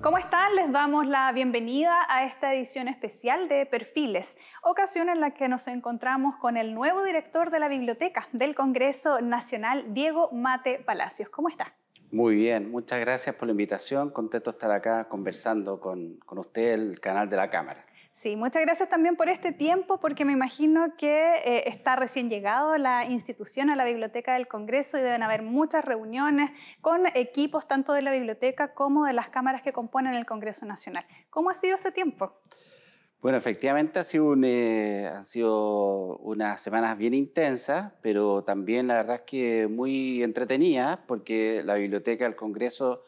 ¿Cómo están? Les damos la bienvenida a esta edición especial de Perfiles, ocasión en la que nos encontramos con el nuevo director de la Biblioteca del Congreso Nacional, Diego Mate Palacios. ¿Cómo está? Muy bien, muchas gracias por la invitación. Contento estar acá conversando con, con usted, el canal de la Cámara. Sí, muchas gracias también por este tiempo, porque me imagino que eh, está recién llegado la institución a la Biblioteca del Congreso y deben haber muchas reuniones con equipos tanto de la biblioteca como de las cámaras que componen el Congreso Nacional. ¿Cómo ha sido ese tiempo? Bueno, efectivamente ha sido eh, han sido unas semanas bien intensas, pero también la verdad es que muy entretenidas, porque la Biblioteca del Congreso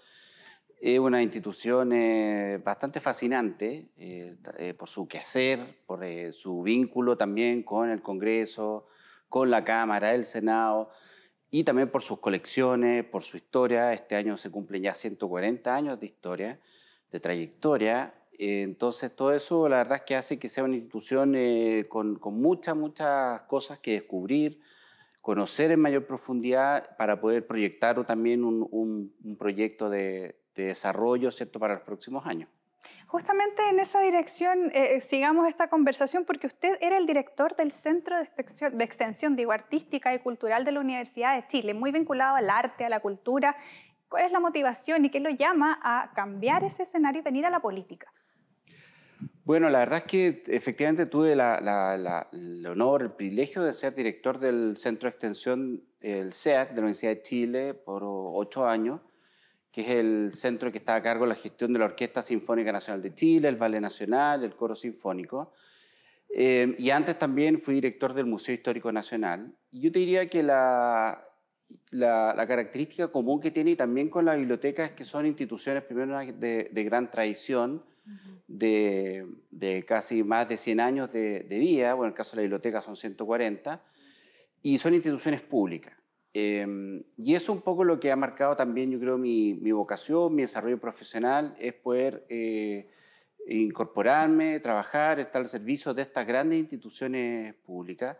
es una institución eh, bastante fascinante eh, eh, por su quehacer, por su vínculo también con el Congreso, con la Cámara, el Senado y también por sus colecciones, por su historia. Este año se cumplen ya 140 años de historia, de trayectoria. Entonces, todo eso la verdad es que hace que sea una institución con, muchas, muchas cosas que descubrir, conocer en mayor profundidad para poder proyectar también un proyecto de, de desarrollo ¿cierto? para los próximos años. Justamente en esa dirección eh, eh, sigamos esta conversación porque usted era el director del Centro de Extensión, de Extensión digo, Artística y Cultural de la Universidad de Chile, muy vinculado al arte, a la cultura. ¿Cuál es la motivación y qué lo llama a cambiar ese escenario y venir a la política? Bueno, la verdad es que efectivamente tuve el honor, el privilegio de ser director del Centro de Extensión, el CEAC, e de la Universidad de Chile, por ocho años que es el centro que está a cargo de la gestión de la Orquesta Sinfónica Nacional de Chile, el Ballet Nacional, el Coro Sinfónico. Eh, y antes también fui director del Museo Histórico Nacional. yo te diría que la, la, característica común que tiene y también con la biblioteca es que son instituciones, primero, de, de gran tradición, de, de, casi más de 100 años de, de vida, bueno, en el caso de la biblioteca son 140, y son instituciones públicas. Em, y eso es un poco lo que ha marcado también, yo creo, mi, vocación, mi desarrollo profesional, es poder eh, incorporarme, trabajar, estar al servicio de estas grandes instituciones públicas,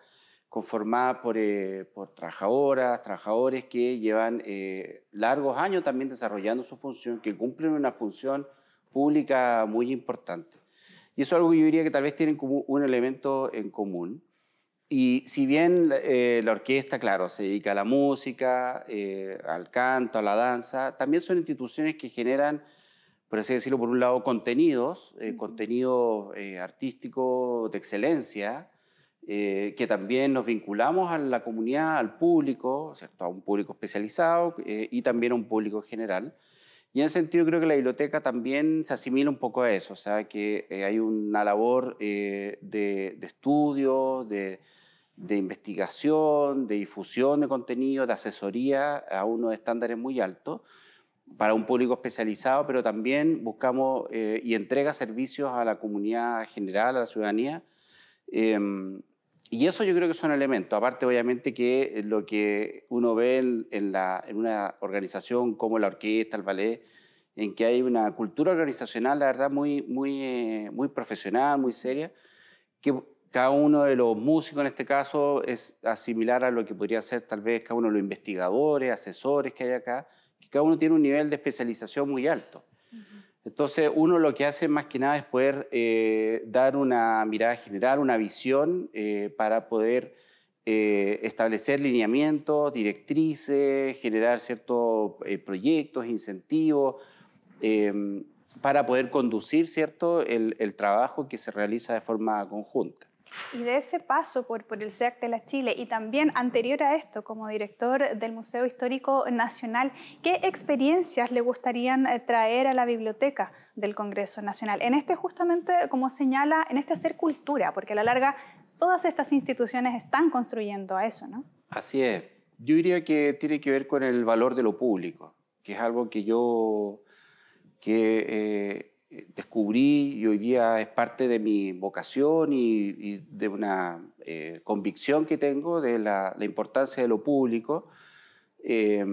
conformadas por, eh, por trabajadoras, trabajadores que llevan eh, largos años también desarrollando su función, que cumplen una función pública muy importante. Y eso es algo que yo diría que tal vez tienen como un elemento en común y si bien eh, la orquesta, claro, se dedica a la música, eh, al canto, a la danza, también son instituciones que generan, por así decirlo, por un lado, contenidos, contenidos eh, contenido artístico de excelencia, que también nos vinculamos a la comunidad, al público, ¿cierto? a un público especializado y también a un público general. Y en ese sentido creo que la biblioteca también se asimila un poco a eso, o sea, que hay una labor de, de estudio, de de investigación, de difusión de contenido, de asesoría a unos estándares muy altos para un público especializado, pero también buscamos eh, y entrega servicios a la comunidad general, a la ciudadanía. Em, y eso yo creo que es un elemento. Aparte, obviamente, que lo que uno ve en, la, en una organización como la orquesta, el ballet, en que hay una cultura organizacional, la verdad, muy, muy, eh, muy profesional, muy seria, que cada uno de los músicos en este caso es similar a lo que podría ser tal vez cada uno de los investigadores, asesores que hay acá, que cada uno tiene un nivel de especialización muy alto. Entonces, uno lo que hace más que nada es poder eh, dar una mirada general, una visión eh, para poder eh, establecer lineamientos, directrices, generar ciertos proyectos, incentivos, em, para poder conducir cierto el trabajo que se realiza de forma conjunta. Y de ese paso por, por el SEAC de la Chile y también anterior a esto como director del Museo Histórico Nacional, ¿qué experiencias le gustarían eh, traer a la biblioteca del Congreso Nacional? En este justamente, como señala, en este hacer cultura, porque a la larga todas estas instituciones están construyendo a eso, ¿no? Así es. Yo diría que tiene que ver con el valor de lo público, que es algo que yo, que eh, descubrí y hoy día es parte de mi vocación y, de una eh, convicción que tengo de la, importancia de lo público, eh,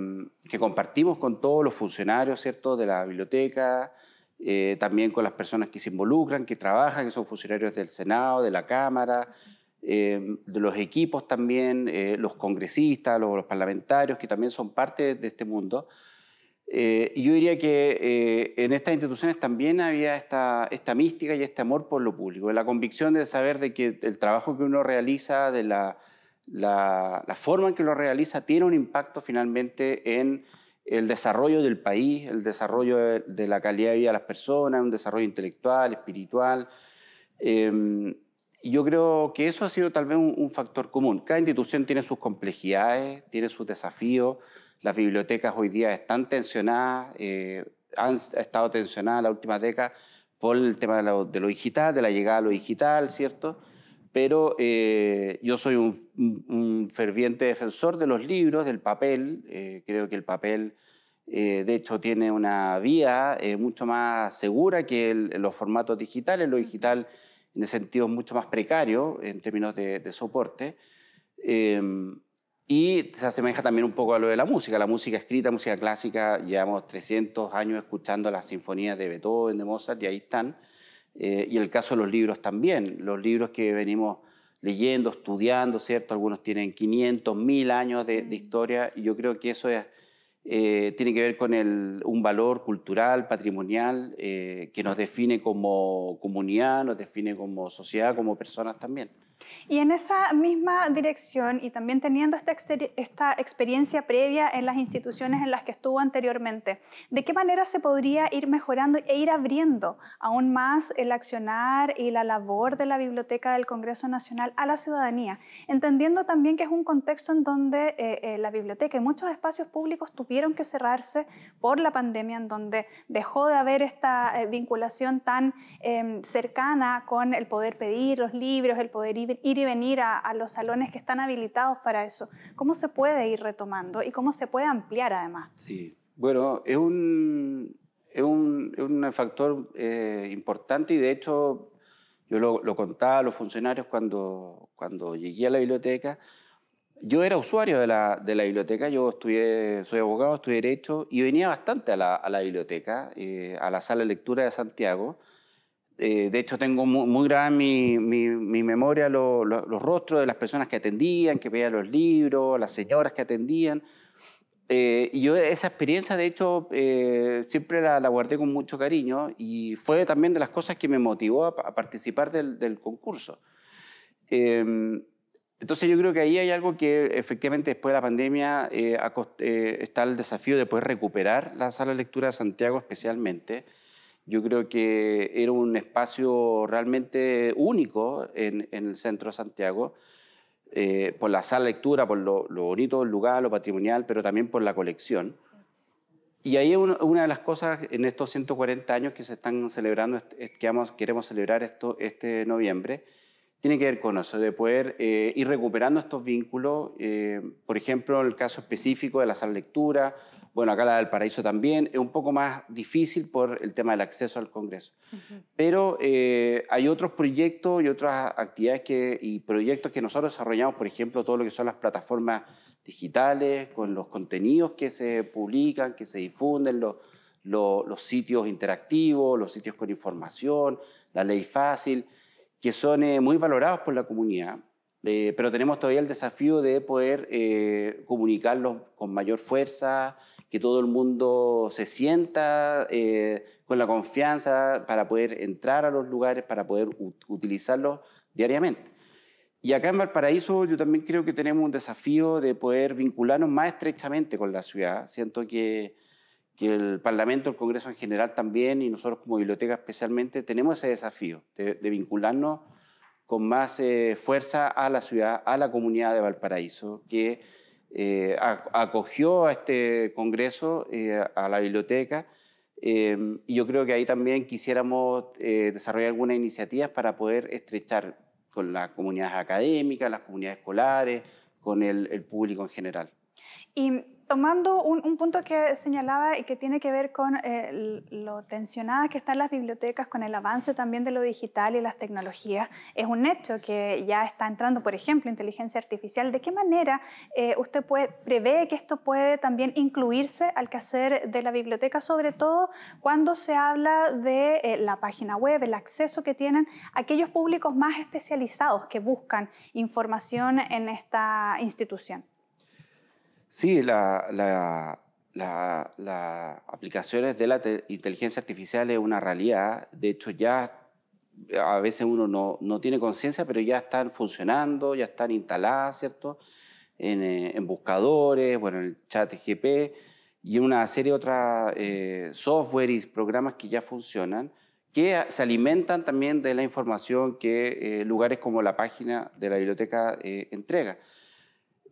que compartimos con todos los funcionarios ¿cierto? de la biblioteca, eh, también con las personas que se involucran, que trabajan, que son funcionarios del Senado, de la Cámara, de los equipos también, los congresistas, los, parlamentarios, que también son parte de este mundo. Eh, y yo diría que eh, en estas instituciones también había esta, esta mística y este amor por lo público, la convicción de saber de que el trabajo que uno realiza, de la, la, forma en que lo realiza, tiene un impacto finalmente en el desarrollo del país, el desarrollo de, la calidad de vida de las personas, un desarrollo intelectual, espiritual. Em, y yo creo que eso ha sido tal vez un factor común. Cada institución tiene sus complejidades, tiene sus desafíos. Las bibliotecas hoy día están tensionadas, eh, han estado tensionadas la última década por el tema de lo, digital, de la llegada a lo digital, ¿cierto? Pero eh, yo soy un, ferviente defensor de los libros, del papel. Eh, creo que el papel, de hecho, tiene una vía mucho más segura que los formatos digitales. Lo digital, en el sentido, es mucho más precario en términos de, de soporte. Y se asemeja también un poco a lo de la música. La música escrita, música clásica, llevamos 300 años escuchando las sinfonías de Beethoven, de Mozart, y ahí están. Eh, y el caso de los libros también. Los libros que venimos leyendo, estudiando, ¿cierto? Algunos tienen 500, 1000 años de, historia, y yo creo que eso eh, tiene que ver con un valor cultural, patrimonial, eh, que nos define como comunidad, nos define como sociedad, como personas también. Y en esa misma dirección y también teniendo esta, experiencia previa en las instituciones en las que estuvo anteriormente, ¿de qué manera se podría ir mejorando e ir abriendo aún más el accionar y la labor de la Biblioteca del Congreso Nacional a la ciudadanía? Entendiendo también que es un contexto en donde eh, eh, la biblioteca y muchos espacios públicos tuvieron que cerrarse por la pandemia, en donde dejó de haber esta eh, vinculación tan em, cercana con el poder pedir los libros, el poder ir ir, y venir a, los salones que están habilitados para eso. ¿Cómo se puede ir retomando y cómo se puede ampliar además? Sí, bueno, es un, es un, es un factor eh, importante y de hecho yo lo, contaba a los funcionarios cuando, cuando llegué a la biblioteca. Yo era usuario de la, de la biblioteca, yo estudié, soy abogado, estudié Derecho y venía bastante a la, a la biblioteca, eh, a la sala de lectura de Santiago. Eh, de hecho, tengo muy, muy grave mi, memoria los rostros de las personas que atendían, que veían los libros, las señoras que atendían. Eh, y yo esa experiencia, de hecho, eh, siempre la, guardé con mucho cariño y fue también de las cosas que me motivó a, participar del concurso. Em, entonces yo creo que ahí hay algo que efectivamente después de la pandemia está el desafío de poder recuperar la sala de lectura de Santiago especialmente. Yo creo que era un espacio realmente único en, el centro de Santiago, eh, por la sala lectura, por lo, bonito del lugar, lo patrimonial, pero también por la colección. Y ahí una de las cosas en estos 140 años que se están celebrando, que queremos celebrar esto, este noviembre, tiene que ver con eso, de poder eh, ir recuperando estos vínculos, eh, por ejemplo, el caso específico de la sala lectura, bueno, acá la del Paraíso también. Es un poco más difícil por el tema del acceso al Congreso. Pero eh, hay otros proyectos y otras actividades que, y proyectos que nosotros desarrollamos, por ejemplo, todo lo que son las plataformas digitales, con los contenidos que se publican, que se difunden, los, los, sitios interactivos, los sitios con información, la ley fácil, que son eh, muy valorados por la comunidad. Eh, pero tenemos todavía el desafío de poder comunicarlos con mayor fuerza que todo el mundo se sienta eh, con la confianza para poder entrar a los lugares, para poder utilizarlos diariamente. Y acá en Valparaíso yo también creo que tenemos un desafío de poder vincularnos más estrechamente con la ciudad. Siento que, que el Parlamento, el Congreso en general también, y nosotros como biblioteca especialmente, tenemos ese desafío de, vincularnos con más eh, fuerza a la ciudad, a la comunidad de Valparaíso, que eh, acogió a este Congreso, eh, a la biblioteca, em, y yo creo que ahí también quisiéramos eh, desarrollar algunas iniciativas para poder estrechar con las comunidades académicas, las comunidades escolares, con el, el público en general. Y tomando un, punto que señalaba y que tiene que ver con eh, lo tensionada que están las bibliotecas con el avance también de lo digital y las tecnologías, es un hecho que ya está entrando, por ejemplo, inteligencia artificial. ¿De qué manera eh, usted prevé que esto puede también incluirse al quehacer de la biblioteca, sobre todo cuando se habla de eh, la página web, el acceso que tienen aquellos públicos más especializados que buscan información en esta institución? Sí, las aplicaciones de la inteligencia artificial es una realidad. De hecho, ya a veces uno no, no tiene conciencia, pero ya están funcionando, ya están instaladas, ¿cierto? En, eh, buscadores, bueno, en el chat GP y una serie de otras eh, software y programas que ya funcionan, que se alimentan también de la información que eh, lugares como la página de la biblioteca entrega.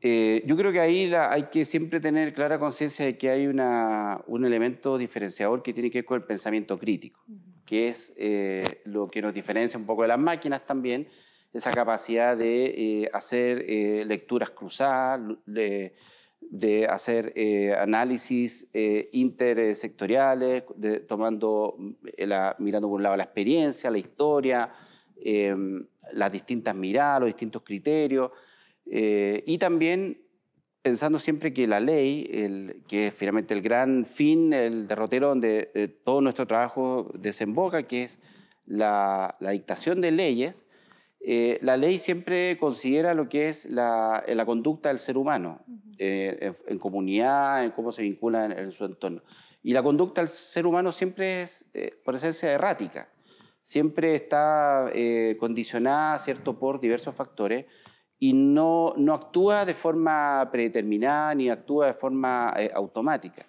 Eh, yo creo que ahí hay que siempre tener clara conciencia de que hay un elemento diferenciador que tiene que ver con el pensamiento crítico, que es eh, lo que nos diferencia un poco de las máquinas también, esa capacidad de eh, hacer lecturas cruzadas, de, hacer análisis intersectoriales, tomando mirando por un lado la experiencia, la historia, las distintas miradas, los distintos criterios. Eh, y también pensando siempre que la ley, que es finalmente el gran fin, el derrotero donde eh, todo nuestro trabajo desemboca, que es la, dictación de leyes, eh, la ley siempre considera lo que es la, conducta del ser humano, en, comunidad, en cómo se vincula en, en, su entorno. Y la conducta del ser humano siempre es, por esencia, errática, siempre está condicionada, ¿cierto?, por diversos factores y no, no actúa de forma predeterminada ni actúa de forma eh, automática.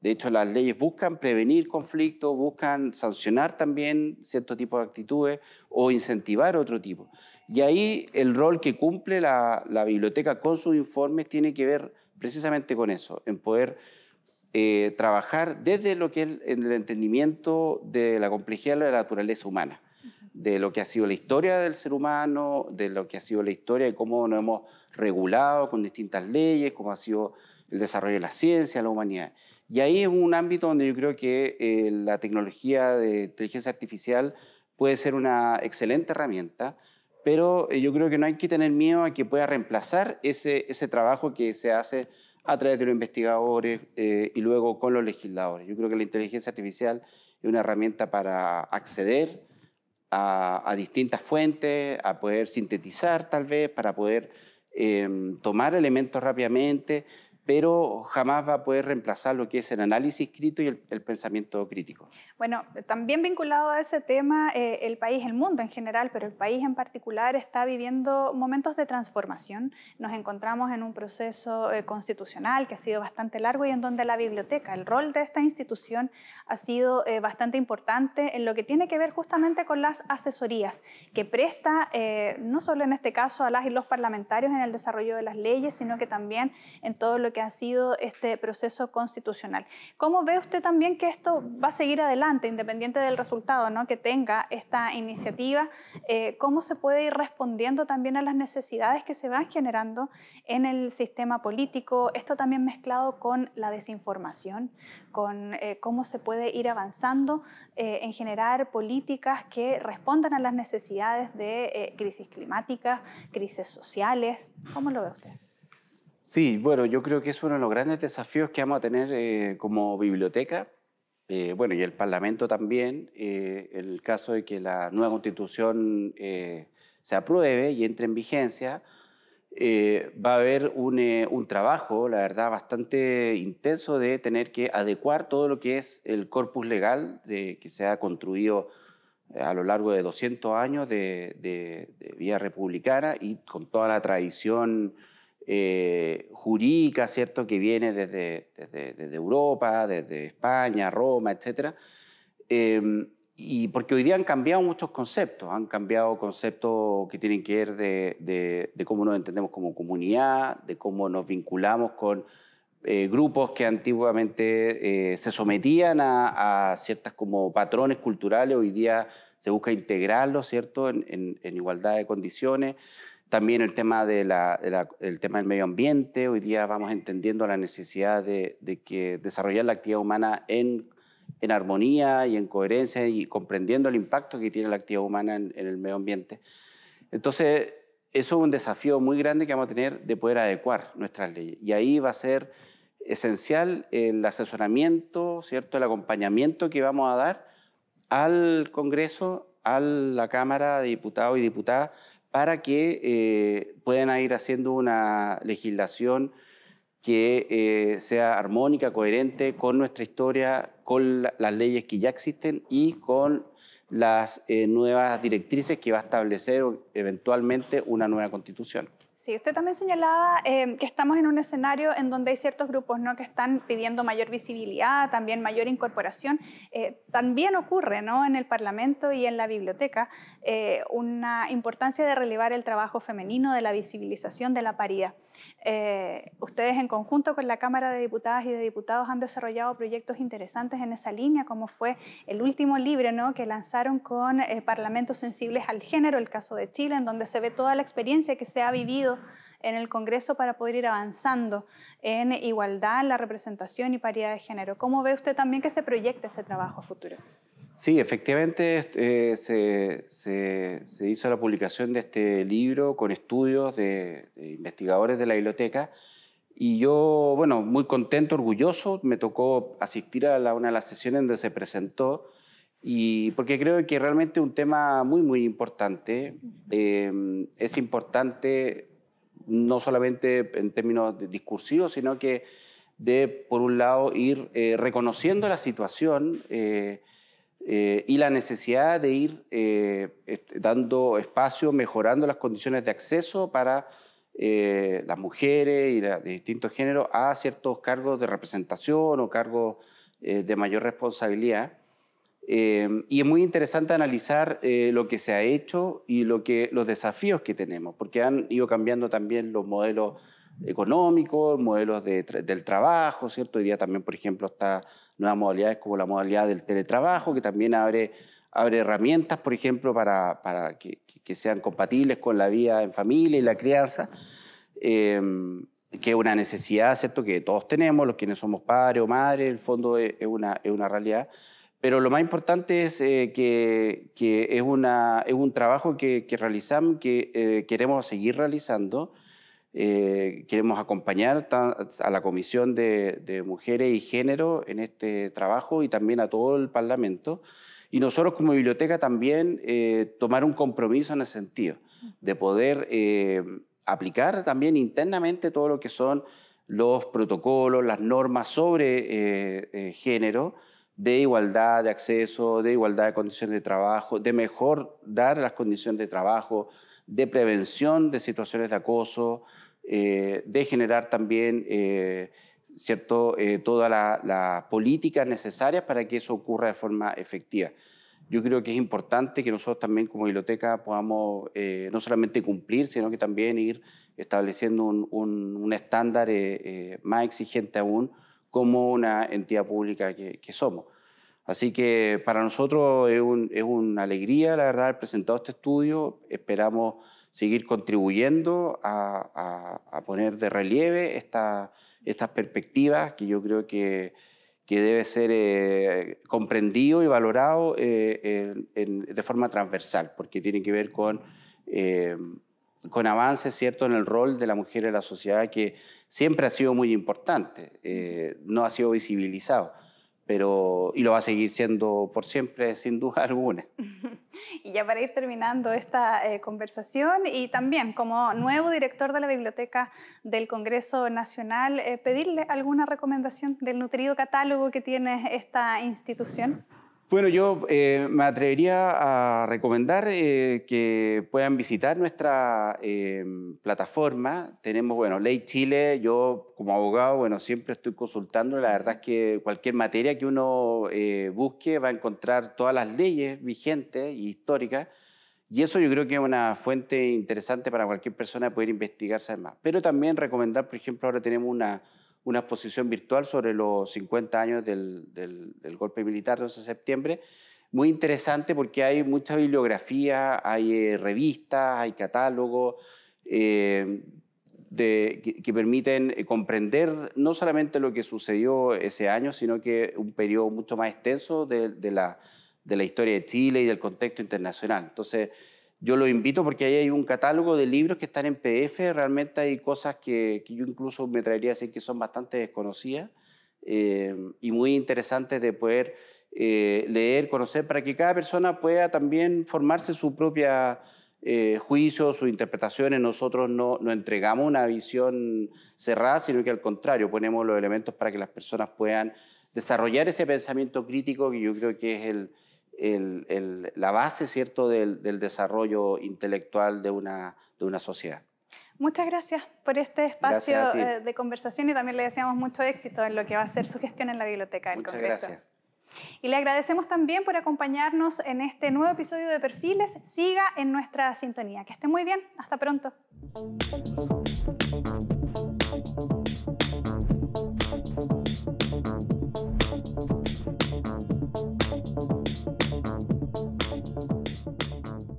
De hecho, las leyes buscan prevenir conflictos, buscan sancionar también cierto tipo de actitudes o incentivar otro tipo. Y ahí el rol que cumple la, biblioteca con sus informes tiene que ver precisamente con eso, en poder eh, trabajar desde lo que es el entendimiento de la complejidad de la naturaleza humana de lo que ha sido la historia del ser humano, de lo que ha sido la historia de cómo nos hemos regulado con distintas leyes, cómo ha sido el desarrollo de la ciencia, la humanidad. Y ahí es un ámbito donde yo creo que eh, la tecnología de inteligencia artificial puede ser una excelente herramienta, pero eh, yo creo que no hay que tener miedo a que pueda reemplazar ese, ese trabajo que se hace a través de los investigadores eh, y luego con los legisladores. Yo creo que la inteligencia artificial es una herramienta para acceder a, distintas fuentes, a poder sintetizar tal vez, para poder em, tomar elementos rápidamente pero jamás va a poder reemplazar lo que es el análisis escrito y el, pensamiento crítico. Bueno, también vinculado a ese tema, eh, el país, el mundo en general, pero el país en particular está viviendo momentos de transformación. Nos encontramos en un proceso eh, constitucional que ha sido bastante largo y en donde la biblioteca, el rol de esta institución ha sido eh, bastante importante en lo que tiene que ver justamente con las asesorías que presta, no solo en este caso a las y los parlamentarios en el desarrollo de las leyes, sino que también en todo lo que ha sido este proceso constitucional. ¿Cómo ve usted también que esto va a seguir adelante, independiente del resultado ¿no? que tenga esta iniciativa? Eh, ¿Cómo se puede ir respondiendo también a las necesidades que se van generando en el sistema político? Esto también mezclado con la desinformación, con eh, cómo se puede ir avanzando eh, en generar políticas que respondan a las necesidades de crisis climáticas, crisis sociales. ¿Cómo lo ve usted? Sí, bueno, yo creo que es uno de los grandes desafíos que vamos a tener eh, como biblioteca, eh, bueno, y el Parlamento también, eh, el caso de que la nueva constitución eh, se apruebe y entre en vigencia, va a haber un, trabajo, la verdad, bastante intenso de tener que adecuar todo lo que es el corpus legal de, que se ha construido a lo largo de 200 años de, de vía republicana y con toda la tradición eh, jurídica, ¿cierto?, que viene desde, desde, desde, Europa, desde España, Roma, etc. Em, y porque hoy día han cambiado muchos conceptos, han cambiado conceptos que tienen que ver de, cómo nos entendemos como comunidad, de cómo nos vinculamos con eh, grupos que antiguamente eh, se sometían a, a, ciertas como patrones culturales, hoy día se busca integrarlos, ¿cierto?, en, en igualdad de condiciones. También el tema, de tema del medio ambiente. Hoy día vamos entendiendo la necesidad de, que desarrollar la actividad humana en, armonía y en coherencia y comprendiendo el impacto que tiene la actividad humana en, el medio ambiente. Entonces, eso es un desafío muy grande que vamos a tener de poder adecuar nuestras leyes. Y ahí va a ser esencial el asesoramiento, ¿cierto? el acompañamiento que vamos a dar al Congreso, a la Cámara de Diputados y Diputadas, para que eh, puedan ir haciendo una legislación que eh, sea armónica, coherente con nuestra historia, con las leyes que ya existen y con las eh, nuevas directrices que va a establecer eventualmente una nueva constitución usted también señalaba em, que estamos en un escenario en donde hay ciertos grupos ¿no? que están pidiendo mayor visibilidad, también mayor incorporación. Eh, también ocurre ¿no? en el Parlamento y en la biblioteca eh, una importancia de relevar el trabajo femenino, de la visibilización de la paridad. Eh, ustedes en conjunto con la Cámara de Diputadas y de Diputados han desarrollado proyectos interesantes en esa línea, como fue el último libro ¿no? que lanzaron con Parlamentos sensibles al género, el caso de Chile, en donde se ve toda la experiencia que se ha vivido en el Congreso para poder ir avanzando en igualdad, la representación y paridad de género. ¿Cómo ve usted también que se proyecta ese trabajo futuro? Sí, efectivamente este, eh, se, se, hizo la publicación de este libro con estudios de, investigadores de la biblioteca y yo, bueno, muy contento, orgulloso, me tocó asistir a una de las sesiones donde se presentó y porque creo que realmente es un tema muy, muy importante. Eh, es importante no solamente en términos discursivos, sino que de, por un lado, ir eh, reconociendo la situación eh, eh, y la necesidad de ir dando espacio, mejorando las condiciones de acceso para las mujeres y de distintos géneros a ciertos cargos de representación o cargos de mayor responsabilidad. Em, y es muy interesante analizar eh, lo que se ha hecho y lo que, los desafíos que tenemos, porque han ido cambiando también los modelos económicos, modelos del trabajo, ¿cierto? Hoy día también, por ejemplo, está nuevas modalidades como la modalidad del teletrabajo, que también abre, abre herramientas, por ejemplo, para, para que, sean compatibles con la vida en familia y la crianza, em, que es una necesidad, ¿cierto?, que todos tenemos, los quienes somos padres o madres, el fondo es una, es una realidad. Pero lo más importante es eh, que, es, un trabajo que, realizamos, que eh, queremos seguir realizando. Eh, queremos acompañar a la Comisión de, de, Mujeres y Género en este trabajo y también a todo el Parlamento. Y nosotros como biblioteca también tomar un compromiso en ese sentido, de poder aplicar también internamente todo lo que son los protocolos, las normas sobre género de igualdad de acceso, de igualdad de condiciones de trabajo, de mejor dar las condiciones de trabajo, de prevención de situaciones de acoso, eh, de generar también eh, cierto, eh, todas las la política necesaria para que eso ocurra de forma efectiva. Yo creo que es importante que nosotros también como biblioteca podamos eh, no solamente cumplir, sino que también ir estableciendo un, estándar más exigente aún como una entidad pública que, somos. Así que para nosotros es, una alegría, la verdad, haber presentado este estudio. Esperamos seguir contribuyendo a, poner de relieve estas perspectivas que yo creo que, que debe ser eh, comprendido y valorado eh, de forma transversal, porque tiene que ver con eh, con avances, ¿cierto?, en el rol de la mujer en la sociedad que siempre ha sido muy importante, eh, no ha sido visibilizado, pero, y lo va a seguir siendo por siempre, sin duda alguna. Y ya para ir terminando esta eh, conversación, y también como nuevo director de la Biblioteca del Congreso Nacional, eh, pedirle alguna recomendación del nutrido catálogo que tiene esta institución. Bueno, yo eh, me atrevería a recomendar eh, que puedan visitar nuestra eh, plataforma. Tenemos, bueno, Ley Chile, yo como abogado, bueno, siempre estoy consultando. La verdad es que cualquier materia que uno busque va a encontrar todas las leyes vigentes y históricas. Y eso yo creo que es una fuente interesante para cualquier persona poder investigarse más. Pero también recomendar, por ejemplo, ahora tenemos una una exposición virtual sobre los 50 años del, golpe militar de 11 de septiembre. Muy interesante porque hay mucha bibliografía, hay eh, revistas, hay catálogos eh, que, permiten eh, comprender no solamente lo que sucedió ese año, sino que un periodo mucho más extenso de, de la, de la historia de Chile y del contexto internacional. Entonces, yo lo invito porque ahí hay un catálogo de libros que están en PDF, realmente hay cosas que, yo incluso me traería a decir que son bastante desconocidas eh, y muy interesantes de poder eh, leer, conocer, para que cada persona pueda también formarse su propia eh, juicio, su interpretaciones. Nosotros no, no entregamos una visión cerrada, sino que al contrario, ponemos los elementos para que las personas puedan desarrollar ese pensamiento crítico que yo creo que es el, la base ¿cierto? Del, desarrollo intelectual de una, de una sociedad. Muchas gracias por este espacio eh, de conversación y también le deseamos mucho éxito en lo que va a ser su gestión en la Biblioteca del Muchas Congreso. Gracias. Y le agradecemos también por acompañarnos en este nuevo episodio de Perfiles. Siga en nuestra sintonía. Que esté muy bien. Hasta pronto.